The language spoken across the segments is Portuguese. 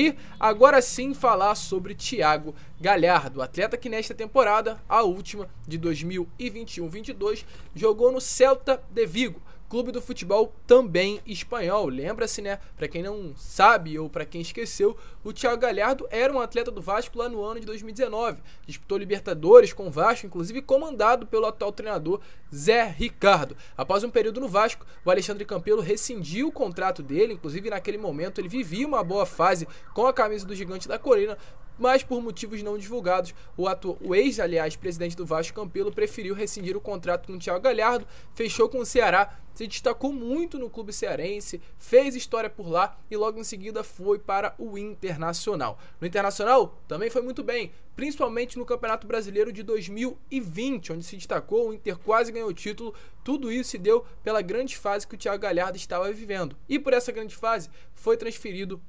E agora sim falar sobre Thiago Galhardo, atleta que nesta temporada, a última de 2021-22, jogou no Celta de Vigo, Clube do Futebol também espanhol. Lembra-se, né? Para quem não sabe ou para quem esqueceu, o Thiago Galhardo era um atleta do Vasco lá no ano de 2019. Disputou Libertadores com o Vasco, inclusive comandado pelo atual treinador Zé Ricardo. Após um período no Vasco, o Alexandre Campelo rescindiu o contrato dele, inclusive naquele momento ele vivia uma boa fase com a camisa do Gigante da Corina, mas por motivos não divulgados, o, o ex, aliás, presidente do Vasco Campelo preferiu rescindir o contrato com o Thiago Galhardo, fechou com o Ceará, se destacou muito no clube cearense, fez história por lá e logo em seguida foi para o Internacional. No Internacional também foi muito bem, principalmente no Campeonato Brasileiro de 2020, onde se destacou, o Inter quase ganhou o título. Tudo isso se deu pela grande fase que o Thiago Galhardo estava vivendo. E por essa grande fase foi transferido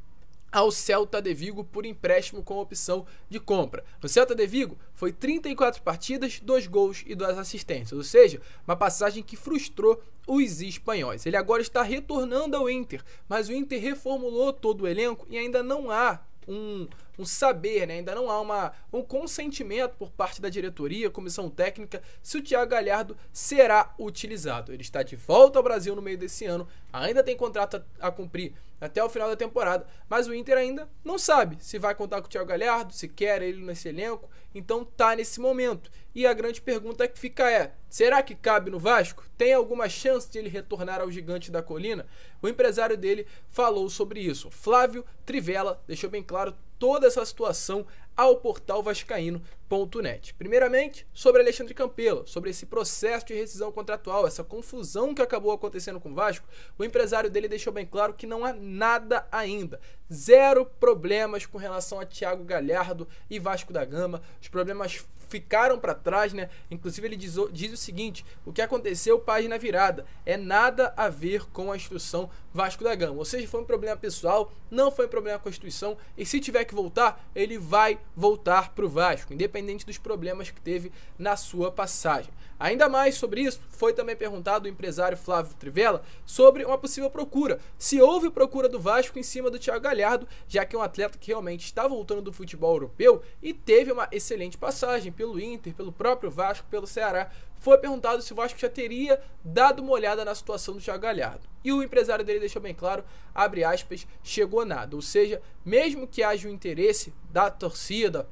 ao Celta de Vigo por empréstimo com opção de compra. No Celta de Vigo foi 34 partidas, 2 gols e 2 assistências, ou seja, uma passagem que frustrou os espanhóis. Ele agora está retornando ao Inter, mas o Inter reformulou todo o elenco e ainda não há um um saber, né? Ainda não há uma, um consentimento por parte da diretoria, comissão técnica, se o Thiago Galhardo será utilizado. Ele está de volta ao Brasil no meio desse ano, ainda tem contrato a, a cumprir até o final da temporada, mas o Inter ainda não sabe se vai contar com o Thiago Galhardo, se quer ele nesse elenco, então tá nesse momento. E a grande pergunta que fica é: será que cabe no Vasco? Tem alguma chance de ele retornar ao gigante da colina? O empresário dele falou sobre isso. Flávio Trivela deixou bem claro toda essa situação ao portal vascaíno.net. Primeiramente, sobre Alexandre Campelo, sobre esse processo de rescisão contratual, essa confusão que acabou acontecendo com o Vasco, o empresário dele deixou bem claro que não há nada ainda. Zero problemas com relação a Thiago Galhardo e Vasco da Gama. Os problemas ficaram para trás, né? Inclusive ele diz, diz, o seguinte: o que aconteceu, página virada, é nada a ver com a instituição Vasco da Gama. Ou seja, foi um problema pessoal, não foi um problema com a instituição, e se tiver que voltar, ele vai voltar para o Vasco, independente dos problemas que teve na sua passagem. Ainda mais sobre isso, foi também perguntado o empresário Flávio Trivella sobre uma possível procura. Se houve procura do Vasco em cima do Thiago Galhardo, já que é um atleta que realmente está voltando do futebol europeu e teve uma excelente passagem pelo Inter, pelo próprio Vasco, pelo Ceará. Foi perguntado se o Vasco já teria dado uma olhada na situação do Thiago Galhardo. E o empresário dele deixou bem claro, abre aspas, chegou nada. Ou seja, mesmo que haja um interesse, da torcida,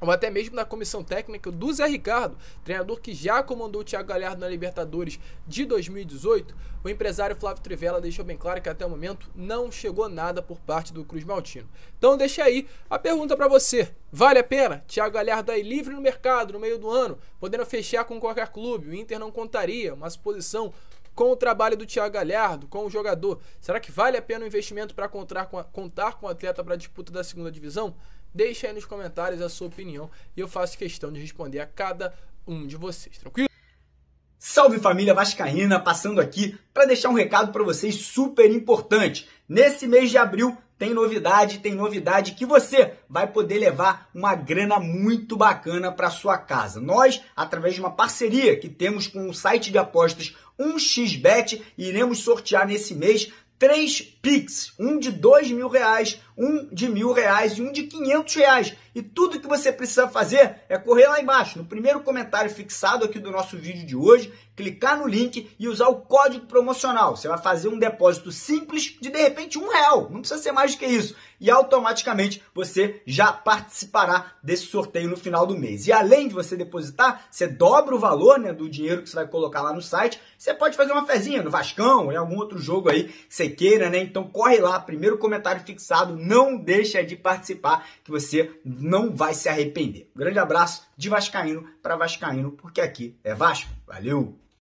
ou até mesmo da comissão técnica do Zé Ricardo, treinador que já comandou o Thiago Galhardo na Libertadores de 2018, o empresário Flávio Trivela deixou bem claro que até o momento não chegou nada por parte do Cruz Maltino. Então deixa aí a pergunta para você. Vale a pena? Thiago Galhardo aí livre no mercado no meio do ano, podendo fechar com qualquer clube. O Inter não contaria, uma suposição com o trabalho do Thiago Galhardo, com o jogador. Será que vale a pena o investimento para contar com, contar com o atleta para a disputa da segunda divisão? Deixa aí nos comentários a sua opinião e eu faço questão de responder a cada um de vocês, tranquilo? Salve família Vascaína, passando aqui para deixar um recado para vocês super importante. Nesse mês de abril tem novidade, tem novidade que você vai poder levar uma grana muito bacana para sua casa. Nós, através de uma parceria que temos com o site de apostas 1xbet, iremos sortear nesse mês três Pix, um de dois mil reais, um de mil reais e um de quinhentos reais. E tudo que você precisa fazer é correr lá embaixo, no primeiro comentário fixado aqui do nosso vídeo de hoje, clicar no link e usar o código promocional. Você vai fazer um depósito simples de de repente um real, não precisa ser mais do que isso. E automaticamente você já participará desse sorteio no final do mês. E além de você depositar, você dobra o valor né, do dinheiro que você vai colocar lá no site. Você pode fazer uma fezinha no Vascão, em algum outro jogo aí que você queira, né? Então corre lá, primeiro comentário fixado, não deixa de participar, que você não vai se arrepender. grande abraço de Vascaíno para Vascaíno, porque aqui é Vasco. Valeu!